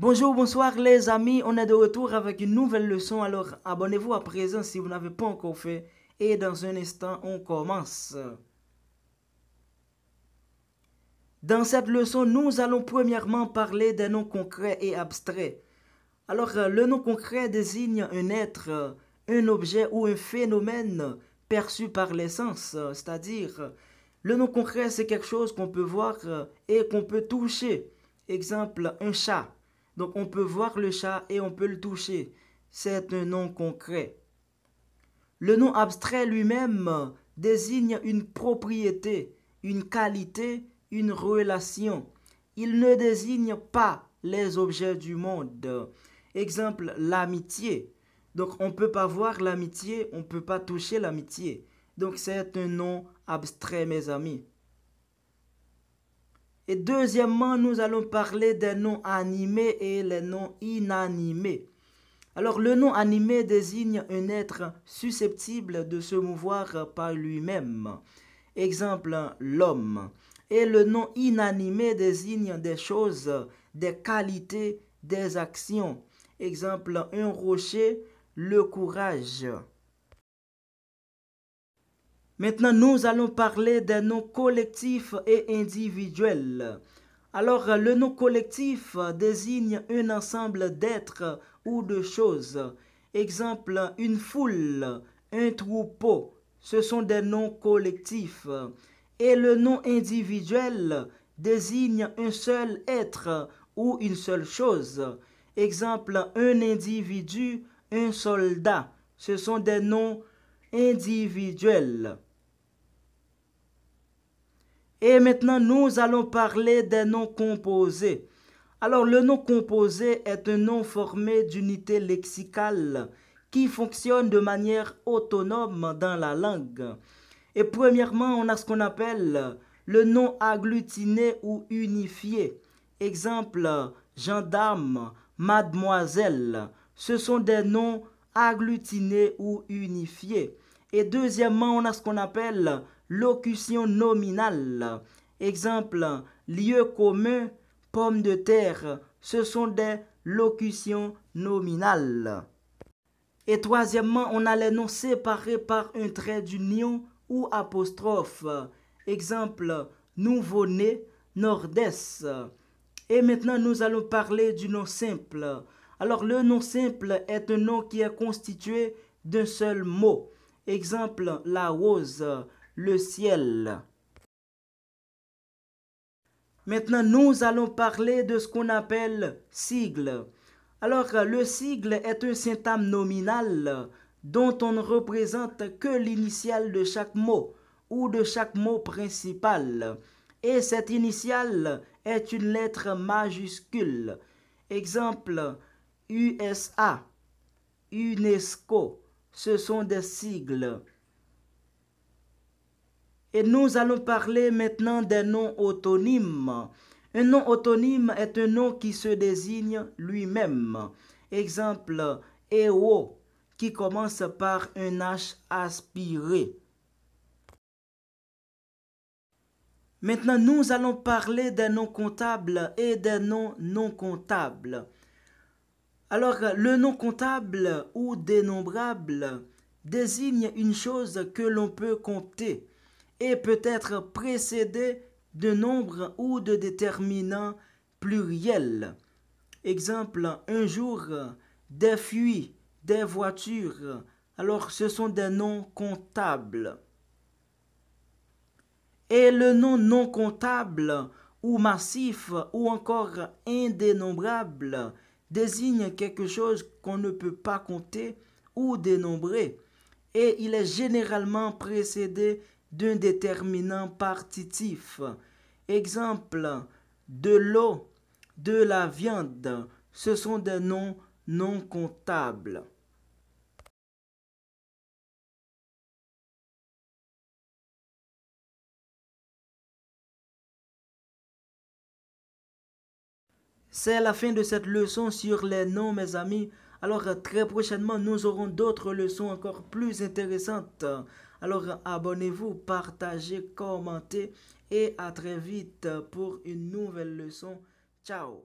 Bonjour, bonsoir les amis, on est de retour avec une nouvelle leçon, alors abonnez-vous à présent si vous n'avez pas encore fait, et dans un instant on commence. Dans cette leçon, nous allons premièrement parler des noms concrets et abstraits. Alors, euh, le nom concret désigne un être, euh, un objet ou un phénomène perçu par les sens, euh, c'est-à-dire le nom concret c'est quelque chose qu'on peut voir et qu'on peut toucher. Exemple, un chat. Donc on peut voir le chat et on peut le toucher. C'est un nom concret. Le nom abstrait lui-même désigne une propriété, une qualité, une relation. Il ne désigne pas les objets du monde. Exemple, l'amitié. Donc on ne peut pas voir l'amitié, on ne peut pas toucher l'amitié. Donc c'est un nom abstrait, mes amis. Et deuxièmement, nous allons parler des noms animés et les noms inanimés. Alors le nom animé désigne un être susceptible de se mouvoir par lui-même. Exemple, l'homme. Et le nom inanimé désigne des choses, des qualités, des actions. Exemple, un rocher, le courage. Maintenant, nous allons parler des noms collectifs et individuels. Alors, le nom collectif désigne un ensemble d'êtres ou de choses. Exemple, une foule, un troupeau. Ce sont des noms collectifs. Et le nom individuel désigne un seul être ou une seule chose. Exemple, un individu, un soldat. Ce sont des noms collectifs individuelle. Et maintenant, nous allons parler des noms composés. Alors, le nom composé est un nom formé d'unités lexicales qui fonctionnent de manière autonome dans la langue. Et premièrement, on a ce qu'on appelle le nom agglutiné ou unifié. Exemple, gendarme, mademoiselle. Ce sont des noms agglutiné ou unifié. Et deuxièmement, on a ce qu'on appelle locution nominale. Exemple, lieu commun, pomme de terre, ce sont des locutions nominales. Et troisièmement, on a les noms séparés par un trait d'union ou apostrophe. Exemple, nouveau-né, nord-est. Et maintenant, nous allons parler du nom simple. Alors le nom simple est un nom qui est constitué d'un seul mot. Exemple, la rose, le ciel. Maintenant, nous allons parler de ce qu'on appelle sigle. Alors, le sigle est un syntagme nominal dont on ne représente que l'initiale de chaque mot ou de chaque mot principal. Et cette initiale est une lettre majuscule. Exemple, USA, UNESCO, ce sont des sigles. Et nous allons parler maintenant des noms autonymes. Un nom autonome est un nom qui se désigne lui-même. Exemple, EO, qui commence par un H aspiré. Maintenant, nous allons parler des noms comptables et des noms non comptables. Alors, le nom comptable ou dénombrable désigne une chose que l'on peut compter et peut être précédée de nombres ou de déterminants pluriels. Exemple, un jour, des fuites, des voitures. Alors, ce sont des noms comptables. Et le nom non comptable ou massif ou encore indénombrable désigne quelque chose qu'on ne peut pas compter ou dénombrer, et il est généralement précédé d'un déterminant partitif. Exemple, de l'eau, de la viande, ce sont des noms non comptables. C'est la fin de cette leçon sur les noms, mes amis. Alors très prochainement, nous aurons d'autres leçons encore plus intéressantes. Alors abonnez-vous, partagez, commentez et à très vite pour une nouvelle leçon. Ciao